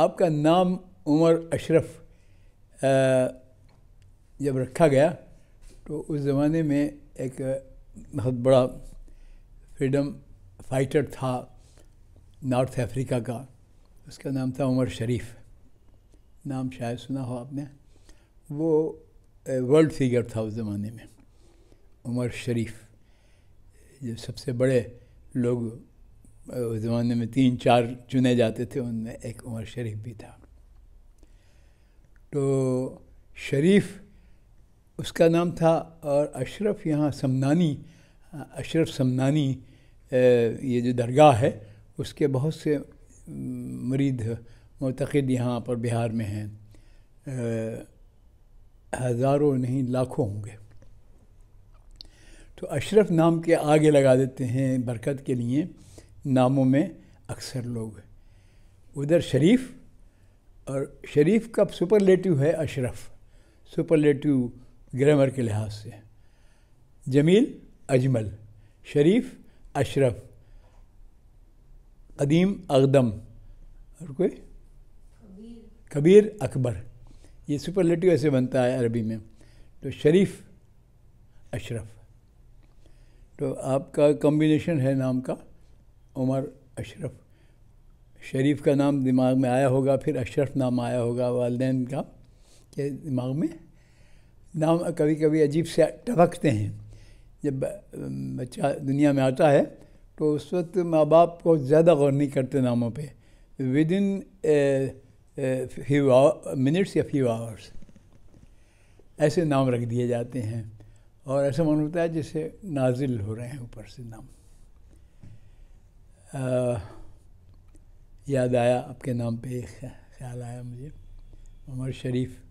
आपका नाम उमर अशरफ जब रखा गया तो उस ज़माने में एक बहुत बड़ा फ्रीडम फाइटर था नॉर्थ अफ्रीका का उसका नाम था उमर शरीफ नाम शायद सुना हो आपने वो वर्ल्ड फिगर था उस ज़माने में उमर शरीफ जो सबसे बड़े लोग उस ज़माने में तीन चार चुने जाते थे उनमें एक उमर शरीफ भी था तो शरीफ उसका नाम था और अशरफ यहाँ समनानी अशरफ समनानी ये जो दरगाह है उसके बहुत से मरीद मतद यहाँ पर बिहार में हैं हज़ारों नहीं लाखों होंगे तो अशरफ नाम के आगे लगा देते हैं बरकत के लिए नामों में अक्सर लोग हैं उधर शरीफ और शरीफ का सुपरलेटिव है अशरफ सुपरलेटिव ग्रामर के लिहाज से जमील अजमल शरीफ अशरफ कदीम अकदम और कोई कबीर अकबर ये सुपरलेटिव ऐसे बनता है अरबी में तो शरीफ अशरफ तो आपका कॉम्बिनेशन है नाम का उमर अशरफ शरीफ का नाम दिमाग में आया होगा फिर अशरफ नाम आया होगा वालदे का के दिमाग में नाम कभी कभी अजीब से टपकते हैं जब बच्चा दुनिया में आता है तो उस वक्त माँ बाप को ज़्यादा गौर नहीं करते नामों पे विद इन फ्यू मिनट्स या फ्यू आवर्स ऐसे नाम रख दिए जाते हैं और ऐसा मन होता है जैसे नाजिल हो रहे हैं ऊपर से नाम याद आया आपके नाम पे ख्याल आया मुझे उमर शरीफ